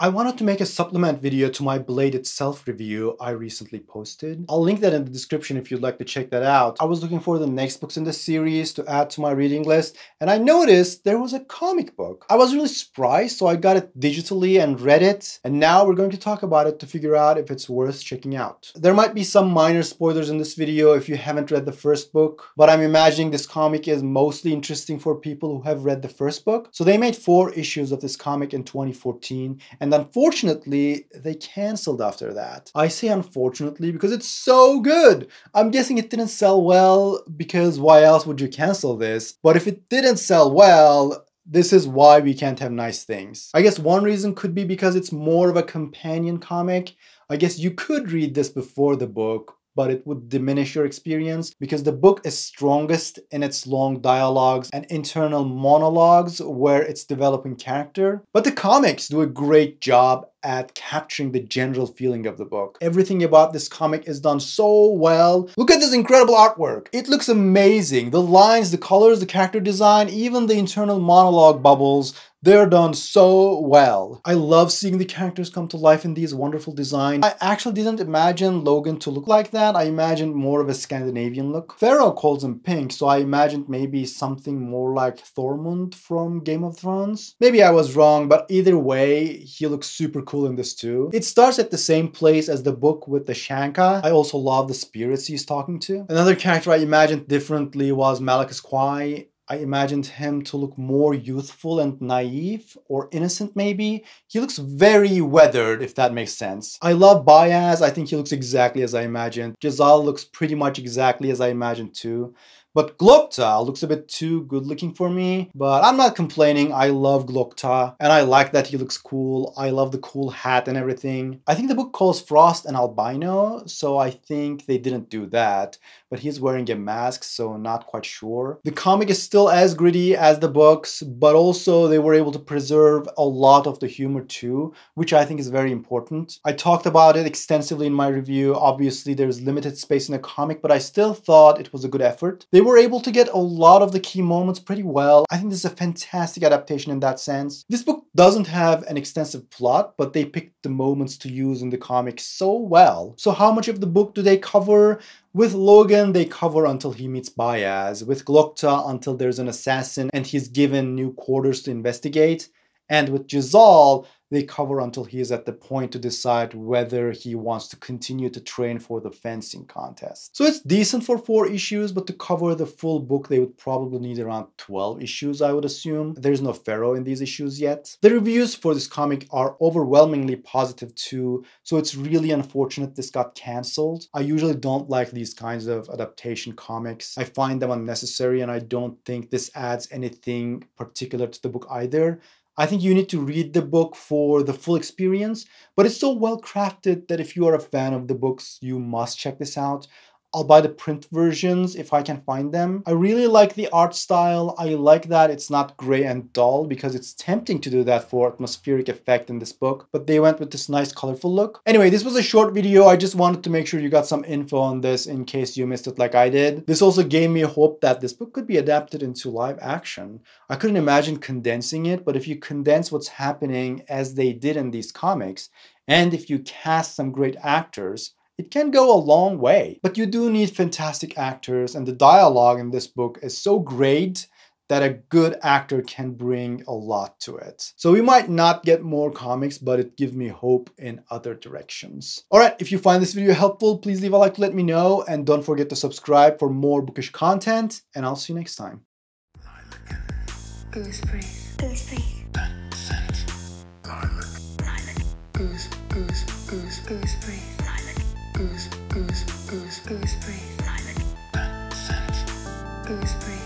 I wanted to make a supplement video to my blade itself review I recently posted. I'll link that in the description if you'd like to check that out. I was looking for the next books in the series to add to my reading list and I noticed there was a comic book. I was really surprised so I got it digitally and read it and now we're going to talk about it to figure out if it's worth checking out. There might be some minor spoilers in this video if you haven't read the first book but I'm imagining this comic is mostly interesting for people who have read the first book. So they made four issues of this comic in 2014 and and unfortunately, they cancelled after that. I say unfortunately because it's so good. I'm guessing it didn't sell well because why else would you cancel this? But if it didn't sell well, this is why we can't have nice things. I guess one reason could be because it's more of a companion comic. I guess you could read this before the book, but it would diminish your experience because the book is strongest in its long dialogues and internal monologues where it's developing character. But the comics do a great job at capturing the general feeling of the book. Everything about this comic is done so well. Look at this incredible artwork. It looks amazing. The lines, the colors, the character design, even the internal monologue bubbles they're done so well. I love seeing the characters come to life in these wonderful designs. I actually didn't imagine Logan to look like that. I imagined more of a Scandinavian look. Pharaoh calls him pink, so I imagined maybe something more like Thormund from Game of Thrones. Maybe I was wrong, but either way, he looks super cool in this too. It starts at the same place as the book with the Shanka. I also love the spirits he's talking to. Another character I imagined differently was Malachus Kwai I imagined him to look more youthful and naive or innocent maybe. He looks very weathered, if that makes sense. I love Baez. I think he looks exactly as I imagined. Giselle looks pretty much exactly as I imagined too. But Glockta looks a bit too good looking for me, but I'm not complaining. I love Glockta and I like that he looks cool. I love the cool hat and everything. I think the book calls Frost an albino, so I think they didn't do that, but he's wearing a mask, so not quite sure. The comic is still as gritty as the books, but also they were able to preserve a lot of the humor too, which I think is very important. I talked about it extensively in my review. Obviously, there's limited space in the comic, but I still thought it was a good effort. They were able to get a lot of the key moments pretty well. I think this is a fantastic adaptation in that sense. This book doesn't have an extensive plot, but they picked the moments to use in the comic so well. So how much of the book do they cover? With Logan, they cover until he meets Baez. With Glokta, until there's an assassin and he's given new quarters to investigate. And with Jizal they cover until he is at the point to decide whether he wants to continue to train for the fencing contest. So it's decent for four issues, but to cover the full book, they would probably need around 12 issues, I would assume. There's no Pharaoh in these issues yet. The reviews for this comic are overwhelmingly positive too, so it's really unfortunate this got cancelled. I usually don't like these kinds of adaptation comics. I find them unnecessary and I don't think this adds anything particular to the book either. I think you need to read the book for the full experience, but it's so well crafted that if you are a fan of the books, you must check this out. I'll buy the print versions if I can find them. I really like the art style. I like that it's not gray and dull because it's tempting to do that for atmospheric effect in this book, but they went with this nice colorful look. Anyway, this was a short video. I just wanted to make sure you got some info on this in case you missed it like I did. This also gave me hope that this book could be adapted into live action. I couldn't imagine condensing it, but if you condense what's happening as they did in these comics, and if you cast some great actors, it can go a long way. But you do need fantastic actors and the dialogue in this book is so great that a good actor can bring a lot to it. So we might not get more comics, but it gives me hope in other directions. All right, if you find this video helpful, please leave a like to let me know, and don't forget to subscribe for more bookish content, and I'll see you next time. Goose breeze. Goose breeze. Goose, goose, goose, goose breeze goose, goose, goose, goose, gooseberry, lilac, Goose, gooseberry.